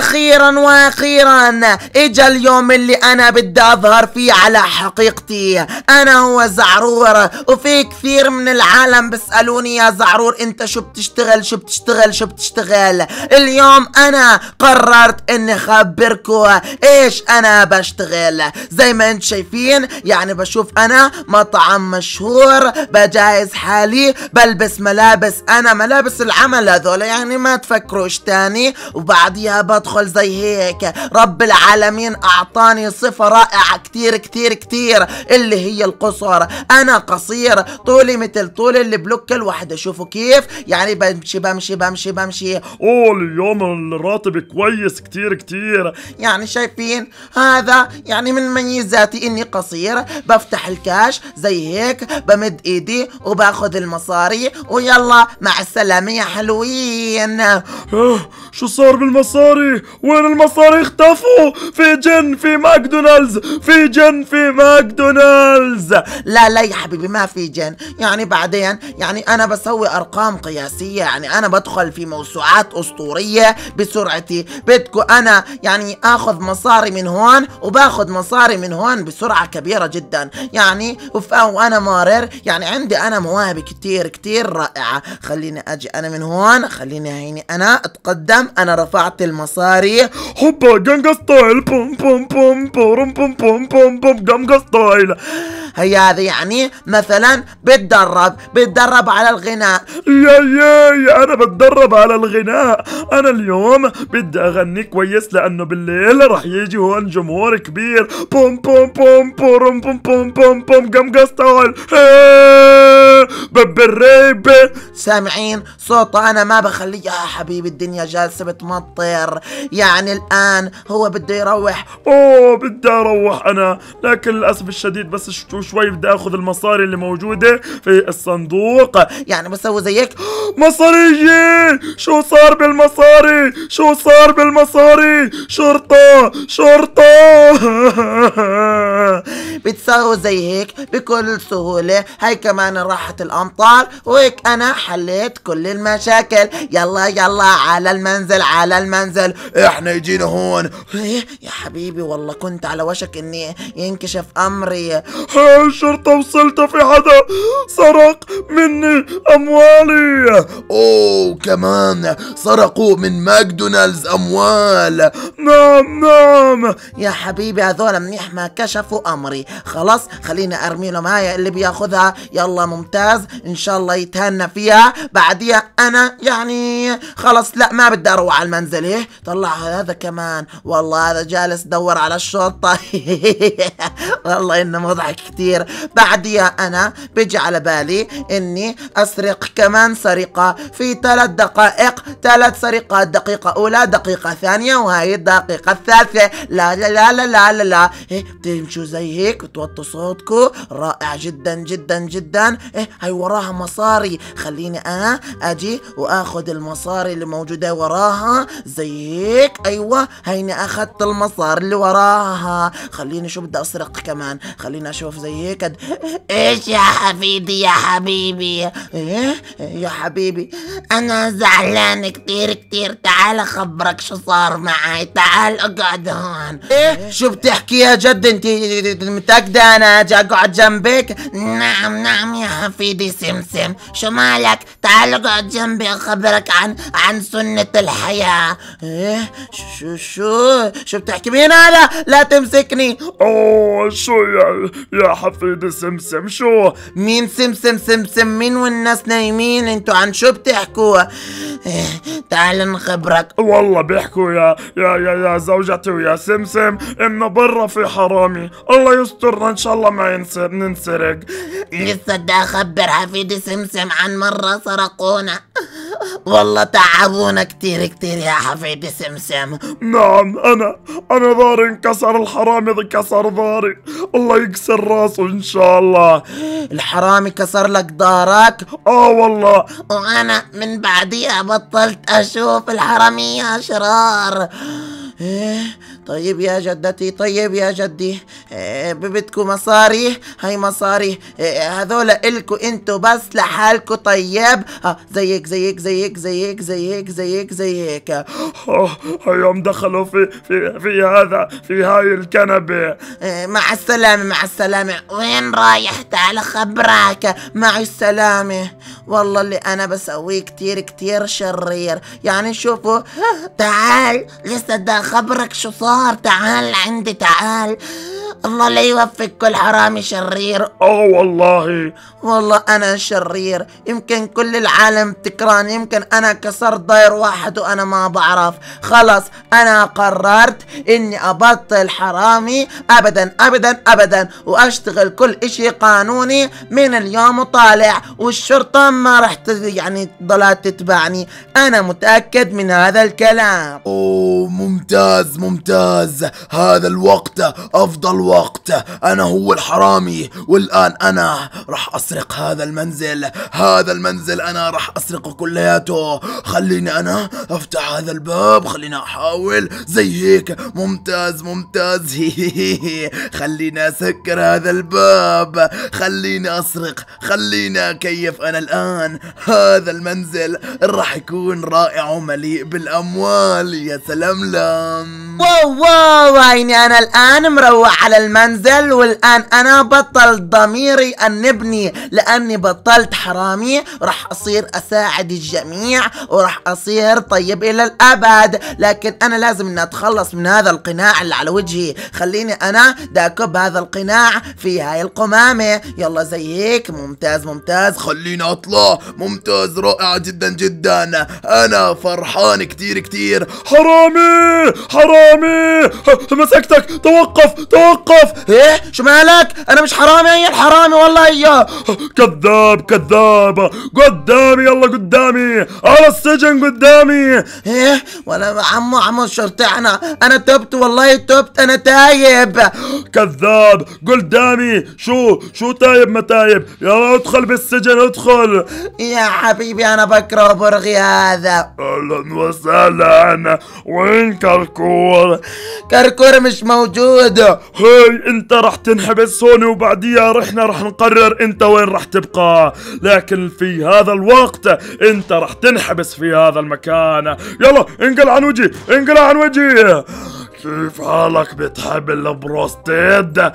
أخيرا وأخيرا إجا اليوم اللي أنا بدي أظهر فيه على حقيقتي أنا هو زعرور وفي كثير من العالم بيسألوني يا زعرور أنت شو بتشتغل شو بتشتغل شو بتشتغل اليوم أنا قررت إني أخبركم إيش أنا بشتغل زي ما أنتم شايفين يعني بشوف أنا مطعم مشهور بجهز حالي بلبس ملابس أنا ملابس العمل هذول يعني ما تفكروش تاني وبعديها بدخل ادخل زي هيك رب العالمين اعطاني صفة رائعة كتير كتير كتير اللي هي القصر انا قصير طولي مثل طول البلوك الواحدة شوفوا كيف يعني بمشي بمشي بمشي بمشي اوه اليوم الراتب كويس كتير كتير يعني شايفين هذا يعني من ميزاتي اني قصير بفتح الكاش زي هيك بمد ايدي وباخذ المصاري ويلا مع السلامة يا حلوين أه، شو صار بالمصاري وين المصاري اختفوا في جن في ماكدونالدز في جن في ماكدونالدز لا لا يا حبيبي ما في جن يعني بعدين يعني انا بسوي ارقام قياسيه يعني انا بدخل في موسوعات اسطوريه بسرعتي بدكو انا يعني اخذ مصاري من هون وباخذ مصاري من هون بسرعه كبيره جدا يعني وانا مارر يعني عندي انا مواهب كتير كتير رائعه خليني اجي انا من هون خليني هيني انا اتقدم انا رفعت المصاري صريح هوبا جنجا ستايل بوم بوم بوم بوم بوم بوم بوم بوم جنجا ستايل هي هذه يعني مثلا بتدرب بتدرب على الغناء يا يا انا بتدرب على الغناء انا اليوم بدي اغني كويس لانه بالليل راح يجي هون جمهور كبير بوم بوم بوم بوم بوم بوم بوم بوم جنجا ستايل سامعين صوته انا ما بخليه يا حبيبي الدنيا جالسة بتمطر يعني الآن هو بده يروح أوه بدي أروح أنا لكن للأسف الشديد بس شوي بدي أخذ المصاري اللي موجودة في الصندوق يعني بسوي زيك مصاري شو صار بالمصاري شو صار بالمصاري شرطة شرطة بتساوي زي هيك بكل سهولة هاي كمان راحت الأمطار وهيك أنا حليت كل المشاكل يلا يلا على المنزل على المنزل احنا يجينا هون ايه يا حبيبي والله كنت على وشك اني ينكشف امري الشرطة وصلت في حدا سرق مني اموالي اوه كمان سرقوا من ماكدونالدز اموال نعم نعم يا حبيبي هذول منيح ما كشفوا امري خلاص خليني ارمي لهم هاي اللي بياخذها يلا ممتاز ان شاء الله يتهنى فيها بعديها انا يعني خلاص لا ما بدي اروح على المنزل ايه طلع هذا كمان والله هذا جالس دور على الشرطة طيب. والله انه مضحك كتير بعديها انا بيجي على بالي اني اسرق كمان سرقة في ثلاث دقائق ثلاث سرقات دقيقة اولى دقيقة ثانية وهي الدقيقة الثالثة لا لا لا لا لا لا, لا. إيه بتمشوا زي هيك وتوطوا صوتكم رائع جدا جدا جدا إيه هاي وراها مصاري خليني انا اجي واخذ المصاري اللي موجودة وراها زي هيك عليك ايوه هيني اخذت المسار اللي وراها خليني شو بدي اسرق كمان خليني اشوف زي هيك ايش يا حبيبي يا حبيبي ايه يا حبيبي انا زعلان كتير كتير تعال اخبرك شو صار معي تعال اقعد هون ايه شو بتحكي يا جد انت متأكدة انا اجي اقعد جنبك نعم نعم يا حفيدي سمسم شو مالك تعال اقعد جنبي اخبرك عن عن سنة الحياة ايه ايه شو شو شو بتحكي مين هذا لا تمسكني اوه شو يا يا حفيد سمسم شو مين سمسم سمسم مين والناس نايمين انتوا عن شو بتحكوا إيه تعال نخبرك والله بيحكوا يا يا يا يا زوجتي ويا سمسم انه برا في حرامي الله يسترنا ان شاء الله ما ننسرق لسه بدي اخبر حفيد سمسم عن مره سرقونا والله تعبونا كتير كتير يا حفيدي سمسم نعم أنا أنا ظهري انكسر الحرامي كسر ظهري الله يكسر راسه إن شاء الله الحرامي كسر لك ظهرك آه والله وأنا من بعديها بطلت أشوف الحرامية أشرار إيه طيب يا جدتي طيب يا جدي آه، بدكم مصاري هاي مصاري آه، هذول إلكو انتو بس لحالكو طيب آه، زيك زيك زيك زيك زيك زيك زيك هيوم دخلوا في في في هذا في هاي الكنبة مع السلامة مع السلامة وين رايح تعال خبرك مع السلامة والله اللي أنا بسويه كتير كتير شرير يعني شوفوا تعال لسه بدي أخبرك شو صار النار تعال عندي تعال الله لا يوفق كل حرامي شرير اه والله والله انا شرير يمكن كل العالم تكران يمكن انا كسرت داير واحد وانا ما بعرف خلص انا قررت اني ابطل حرامي ابدا ابدا ابدا واشتغل كل اشي قانوني من اليوم وطالع والشرطة ما راح يعني ضلات تتبعني انا متأكد من هذا الكلام اوه ممتاز ممتاز ممتاز هذا الوقت أفضل وقت أنا هو الحرامي والآن أنا راح أسرق هذا المنزل هذا المنزل أنا راح أسرقه كلياته خليني أنا أفتح هذا الباب خليني أحاول زي هيك ممتاز ممتاز هي هي هي. خليني أسكر هذا الباب خليني أسرق خليني أكيف أنا الآن هذا المنزل راح يكون رائع ومليء بالأموال يا سلام لام واو واو يعني انا الان مروح على المنزل والان انا بطل ضميري انبني لاني بطلت حرامي راح اصير اساعد الجميع وراح اصير طيب الى الابد لكن انا لازم اني اتخلص من هذا القناع اللي على وجهي خليني انا داكب اكب هذا القناع في هاي القمامة يلا زي هيك ممتاز ممتاز خليني اطلع ممتاز رائعة جدا جدا انا فرحان كتير كتير حرامي حرامي حرامي مسكتك توقف توقف ايه شو مالك انا مش حرامي هي الحرامي والله هي كذاب كذاب قدامي يلا قدامي على السجن قدامي ايه ولا عمو عمو الشرطي انا انا تبت والله تبت انا تايب كذاب قدامي شو شو تايب ما تايب يلا ادخل بالسجن ادخل يا حبيبي انا بكره برغي هذا اهلا وسهلا وين كركوع كركور مش موجود هاي انت رح تنحبس هون وبعديها رحنا رح نقرر انت وين رح تبقى لكن في هذا الوقت انت رح تنحبس في هذا المكان يلا انقل عن وجهي انقل عن وجهي كيف حالك بتحب البروستيد؟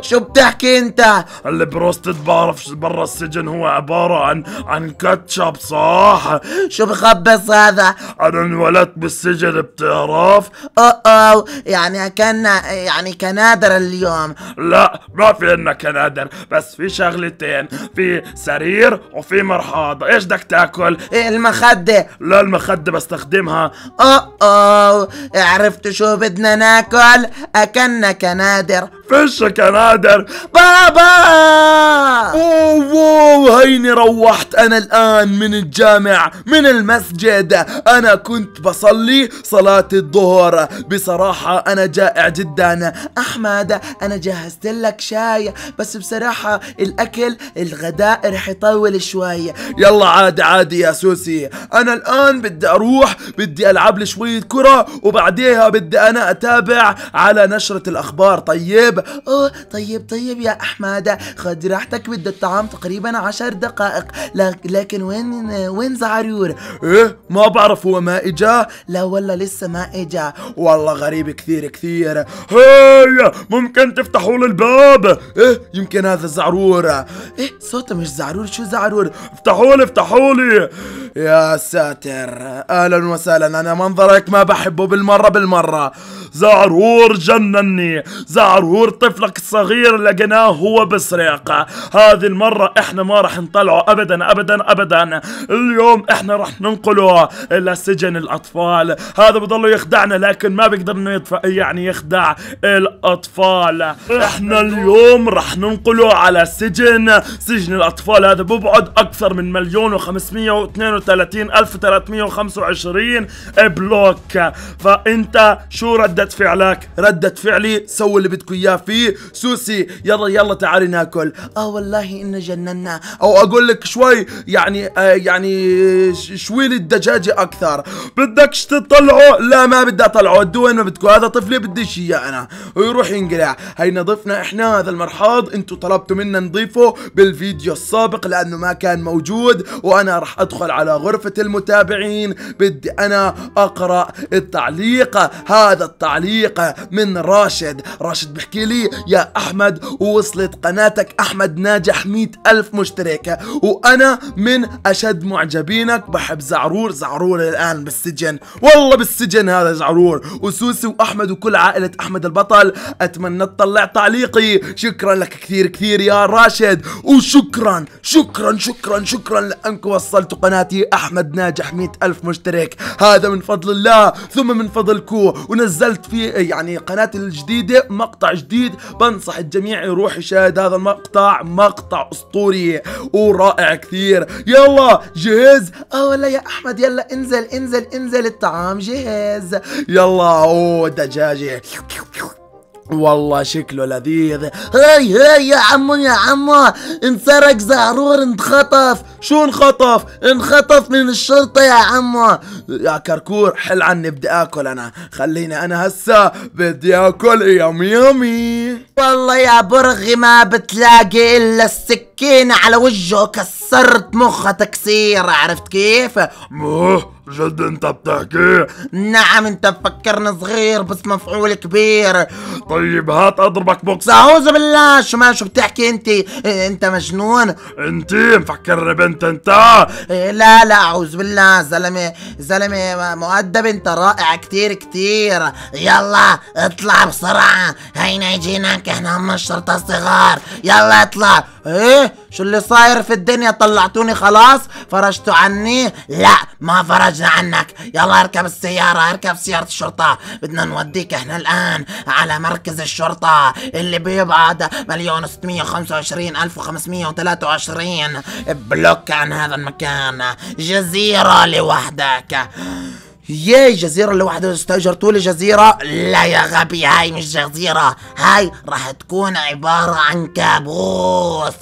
شو بتحكي انت؟ البروستيد بعرف برا السجن هو عبارة عن عن كاتشب صح؟ شو بخبص هذا؟ انا انولدت بالسجن بتعرف؟ اوه اوه يعني كنا يعني كنادر اليوم لا ما في عنا كنادر بس في شغلتين في سرير وفي مرحاض ايش بدك تاكل؟ إيه، المخدة لا المخدة بستخدمها اوه اوه عرفت شو بدنا بدنا ناكل اكنك كنادر فشك يا نادر بابا اوه هيني روحت انا الان من الجامع من المسجد انا كنت بصلي صلاة الظهر بصراحة انا جائع جدا احمد انا جهزت لك شاي بس بصراحة الاكل الغداء رح يطول شوي يلا عادي عادي يا سوسي انا الان بدي اروح بدي العب لي شوية كرة وبعديها بدي انا اتابع على نشرة الاخبار طيب طيب طيب طيب يا احمد خد راحتك بدي الطعام تقريبا عشر دقائق لكن وين وين زعريور ايه ما بعرف هو ما اجا لا والله لسه ما اجا والله غريب كثير كثير هيا ممكن تفتحوا لي الباب ايه يمكن هذا زعرور ايه صوته مش زعرور شو زعرور افتحوا لي افتحوا لي يا ساتر اهلا وسهلا انا منظرك ما بحبه بالمره بالمره زعرور جنني زعرور صور طفلك الصغير لقيناه هو بسرق هذه المرة احنا ما راح نطلعه ابدا ابدا ابدا اليوم احنا راح ننقله الى سجن الاطفال هذا بضله يخدعنا لكن ما بيقدر انه يدفع يعني يخدع الاطفال احنا اليوم راح ننقله على سجن سجن الاطفال هذا ببعد اكثر من مليون و واثنين الف بلوك فانت شو ردة فعلك ردة فعلي سوي اللي بدكم اياه في سوسي يلا يلا تعالي ناكل اه والله ان جننا او اقول لك شوي يعني آه يعني شوي لي الدجاجه اكثر بدكش تطلعه لا ما بدي اطلعه وين ما بدكم هذا طفلي بديش اياه انا ويروح ينقلع هي نظفنا احنا هذا المرحاض انتم طلبتوا منا نضيفه بالفيديو السابق لانه ما كان موجود وانا راح ادخل على غرفه المتابعين بدي انا اقرا التعليق هذا التعليق من راشد راشد بحكي لي يا أحمد ووصلت قناتك أحمد ناجح مئة ألف مشترك وأنا من أشد معجبينك بحب زعرور زعرور الآن بالسجن والله بالسجن هذا زعرور وسوسي وأحمد وكل عائلة أحمد البطل أتمنى تطلع تعليقي شكرا لك كثير كثير يا راشد وشكرا شكرا شكرا شكرا لأنكم وصلتوا قناتي أحمد ناجح مئة ألف مشترك هذا من فضل الله ثم من فضلكم ونزلت في يعني قناتي الجديدة مقطع جديد جديد بنصح الجميع يروح يشاهد هذا المقطع مقطع اسطوري ورائع كثير يلا جهز اه ولا يا احمد يلا انزل انزل انزل الطعام جهز يلا اوه دجاجه والله شكله لذيذ هاي هاي يا عمو يا عمو انسرق زعرور انخطف شو انخطف انخطف من الشرطة يا عمو يا كركور حل عني بدي اكل انا خليني انا هسا بدي اكل يم يمي والله يا برغي ما بتلاقي الا السكة سكينة على وجهه كسرت مخه تكسير عرفت كيف؟ موه جد انت بتحكي؟ نعم انت مفكرني صغير بس مفعول كبير طيب هات اضربك بوكس اعوذ بالله شو ما شو بتحكي انت انت مجنون انت مفكرني بنت انت لا لا اعوذ بالله زلمه زلمه مؤدب انت رائع كتير كتير يلا اطلع بسرعه هينا يجيناك احنا هم الشرطه الصغار يلا اطلع ايه شو اللي صاير في الدنيا طلعتوني خلاص فرجتوا عني لا ما فرجنا عنك يلا اركب السيارة اركب سيارة الشرطة بدنا نوديك احنا الان على مركز الشرطة اللي بيبعد مليون ستمية وخمسة وعشرين الف وخمسمية وثلاثة وعشرين بلوك عن هذا المكان جزيرة لوحدك ياي جزيرة لوحدها استأجرتوا لي جزيرة لا يا غبي هاي مش جزيرة هاي راح تكون عبارة عن كابوس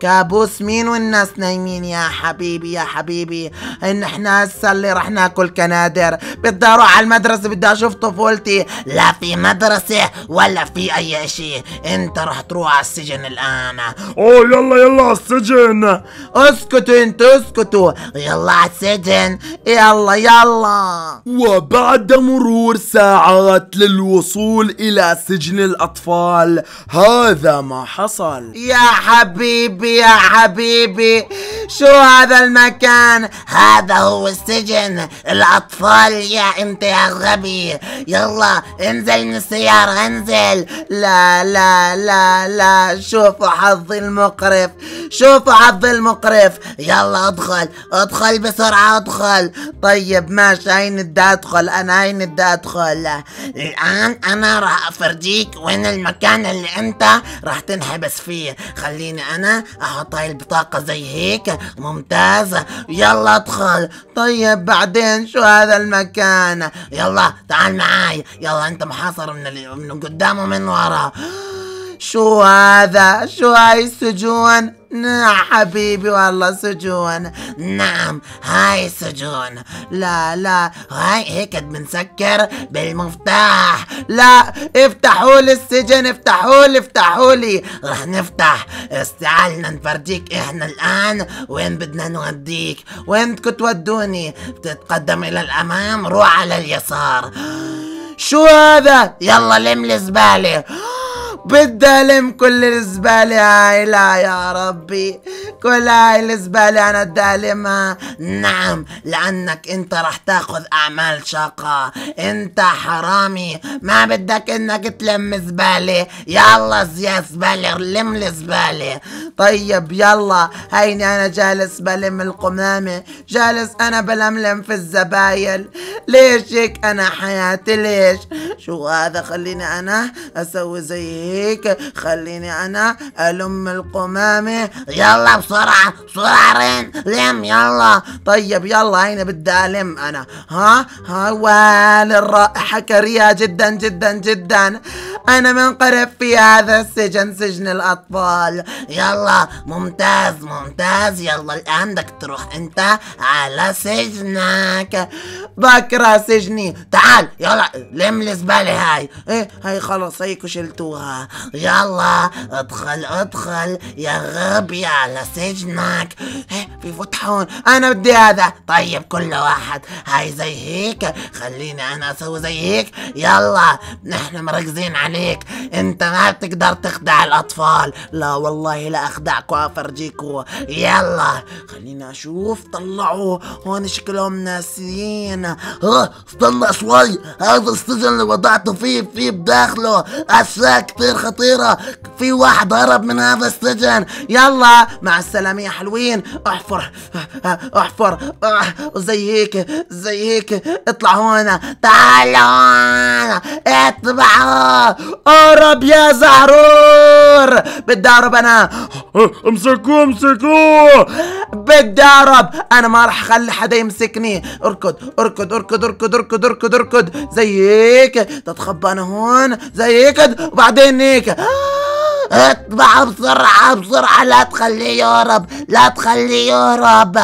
كابوس مين والناس نايمين يا حبيبي يا حبيبي ان احنا هسه اللي راح ناكل كنادر بدي اروح على المدرسة بدي اشوف طفولتي لا في مدرسة ولا في اي شيء انت راح تروح على السجن الان اوه يلا يلا على السجن اسكتوا انتوا اسكتوا يلا على السجن يلا يلا وبعد مرور ساعات للوصول إلى سجن الأطفال هذا ما حصل يا حبيبي يا حبيبي شو هذا المكان هذا هو السجن الأطفال يا أنت يا غبي يلا انزل من السيارة انزل لا لا لا لا شوفوا حظي المقرف شوفوا حظي المقرف يلا ادخل ادخل بسرعة ادخل طيب ماشي هيني بدي ادخل انا هاي بدي ادخل الان انا راح افرجيك وين المكان اللي انت راح تنحبس فيه خليني انا احط هاي البطاقة زي هيك ممتاز يلا ادخل طيب بعدين شو هذا المكان يلا تعال معاي يلا انت محاصر من, ال... من قدام ومن ورا شو هذا شو هاي السجون نعم حبيبي والله سجون نعم هاي سجون لا لا هاي هيك بنسكر بالمفتاح لا افتحوا لي السجن افتحوا لي افتحوا لي رح نفتح استعالنا نفرجيك احنا الان وين بدنا نوديك وين بدكم تودوني بتتقدم الى الامام روح على اليسار شو هذا يلا لم الزباله بدي الم كل الزبالة هاي لا يا ربي كل هاي الزبالة انا بدي المها نعم لانك انت رح تاخذ اعمال شاقة انت حرامي ما بدك انك تلم زبالة يلا يا زبالة لم الزبالة طيب يلا هيني انا جالس بلم القمامة جالس انا بلملم في الزبايل ليش هيك انا حياتي ليش شو هذا خليني انا اسوي زي هيك عليك خليني انا الم القمامة يلا بسرعة بسرعة رين لم يلا طيب يلا هيني بدي الم انا ها ها والرائحة كريهة جدا جدا جدا انا منقرف في هذا السجن سجن الاطفال يلا ممتاز ممتاز يلا الان بدك تروح انت على سجنك بكره سجني تعال يلا لم الزبالة هاي ايه هاي خلص هيك شلتوها يلا ادخل ادخل يا غبي على سجنك إيه، في فتحون هون انا بدي هذا طيب كل واحد هاي زي هيك خليني انا اسوي زي هيك يلا نحن مركزين عليك انت ما بتقدر تخدع الاطفال لا والله لا اخدعك وافرجيك يلا خليني اشوف طلعوا هون شكلهم ناسيين ها استنى شوي هذا السجن اللي وضعته فيه فيه بداخله الساكت تصوير خطيرة في واحد هرب من هذا السجن يلا مع السلامة يا حلوين احفر احفر زي هيك زي هيك اطلع هون تعال هون اتبعه اهرب يا زهرور بدي اهرب انا امسكوه امسكوه بدي اهرب انا ما راح اخلي حدا يمسكني اركض اركض اركض اركض اركض اركض اركض زي هيك تتخبى انا هون زي هيك وبعدين Nenica. Ah! اطلع بسرعة بسرعة لا تخليه يهرب لا تخليه يهرب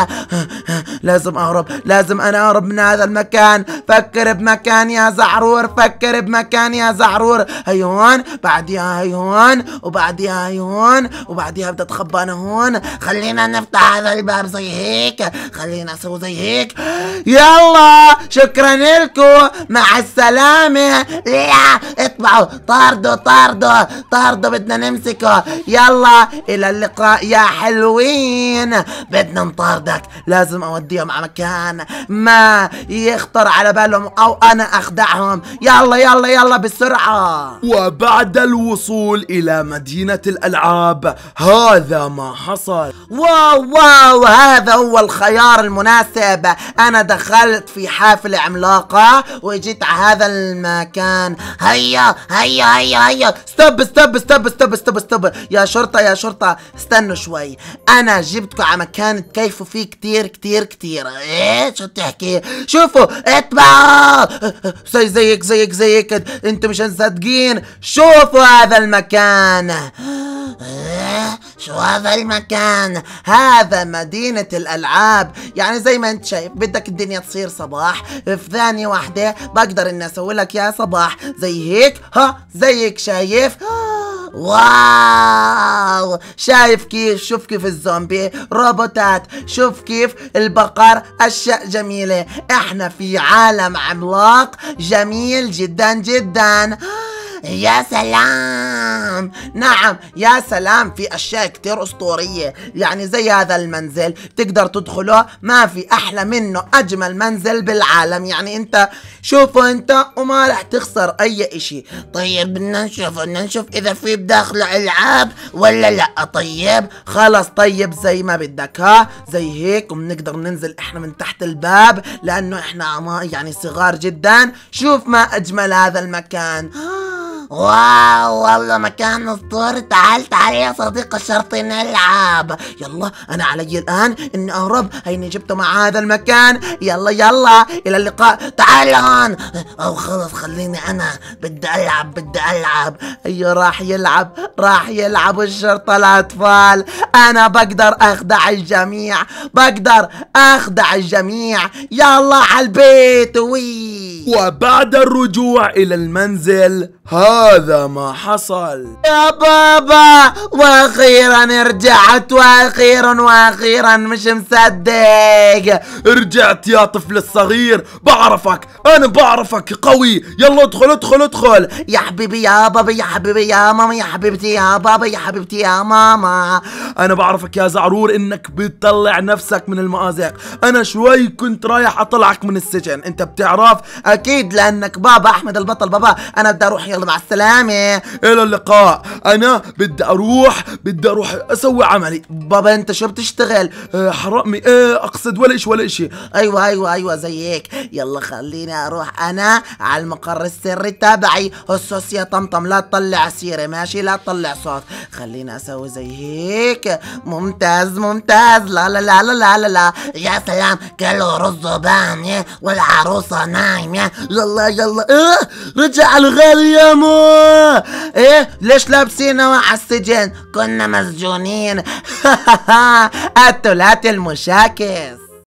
لازم اهرب لازم انا اهرب من هذا المكان فكر بمكان يا زعرور فكر بمكان يا زعرور هي هون بعديها هي هون وبعديها هي هون وبعديها بدي اتخبى انا هون خلينا نفتح هذا الباب زي هيك خلينا اسوي زي هيك يلا شكرا لكم مع السلامة لا اطلعوا طاردوا طاردوا طاردوا بدنا نمشي امسكه يلا الى اللقاء يا حلوين بدنا نطاردك لازم اوديهم على مكان ما يخطر على بالهم او انا اخدعهم يلا يلا يلا بسرعة وبعد الوصول الى مدينة الالعاب هذا ما حصل واو واو هذا هو الخيار المناسب انا دخلت في حافلة عملاقة واجيت على هذا المكان هيا هيا هيا هيا ستوب ستوب ستوب ستوب استوب استوب يا شرطه يا شرطه استنوا شوي انا جبتكم على مكان تكيفوا فيه كتير كتير كتير ايه شو بتحكي شوفوا اتبعوا زي زيك زيك زيك انتم مش مصدقين شوفوا هذا المكان إيه؟ شو هذا المكان هذا مدينة الألعاب يعني زي ما انت شايف بدك الدنيا تصير صباح في ثانية واحدة بقدر اني اسوي لك يا صباح زي هيك ها زيك شايف واو شايف كيف شوف كيف الزومبي روبوتات شوف كيف البقر أشياء جميلة احنا في عالم عملاق جميل جدا جدا يا سلام نعم يا سلام في اشياء كتير اسطورية يعني زي هذا المنزل تقدر تدخله ما في احلى منه اجمل منزل بالعالم يعني انت شوفه انت وما رح تخسر اي اشي طيب بدنا نشوف بدنا نشوف اذا في بداخله العاب ولا لا طيب خلص طيب زي ما بدك ها زي هيك وبنقدر ننزل احنا من تحت الباب لانه احنا يعني صغار جدا شوف ما اجمل هذا المكان آه. واو والله مكان اسطوري تعال تعال يا صديقي شرطي نلعب يلا انا علي الان اني اهرب هيني جبته مع هذا المكان يلا يلا الى اللقاء تعال هون او خلص خليني انا بدي العب بدي العب ايوه راح يلعب راح يلعب الشرطه الاطفال انا بقدر اخدع الجميع بقدر اخدع الجميع يلا على البيت وي وبعد الرجوع الى المنزل هذا ما حصل يا بابا واخيرا رجعت واخيرا واخيرا مش مصدق رجعت يا طفل الصغير بعرفك انا بعرفك قوي يلا ادخل ادخل ادخل يا حبيبي يا بابا يا حبيبي يا ماما يا حبيبتي يا بابا يا حبيبتي يا ماما انا بعرفك يا زعرور انك بتطلع نفسك من المآزق انا شوي كنت رايح اطلعك من السجن انت بتعرف اكيد لانك بابا احمد البطل بابا انا بدي اروح يلا يلا مع السلامه الى اللقاء انا بدي اروح بدي اروح اسوي عملي بابا انت شو بتشتغل أه حرامي ايه اقصد ولا إيش ولا شيء ايوه ايوه ايوه زيك يلا خليني اروح انا على المقر السري تبعي هسوس يا طمطم لا تطلع سيره ماشي لا تطلع صوت خليني اسوي زي هيك ممتاز ممتاز لا لا لا لا لا لا, لا. يا سلام كله رز باميه والعروسه نايمه يلا يلا ايه رجع الغاليه سلموا ايه ليش لابسين على السجن كنا مسجونين قتلات المشاكس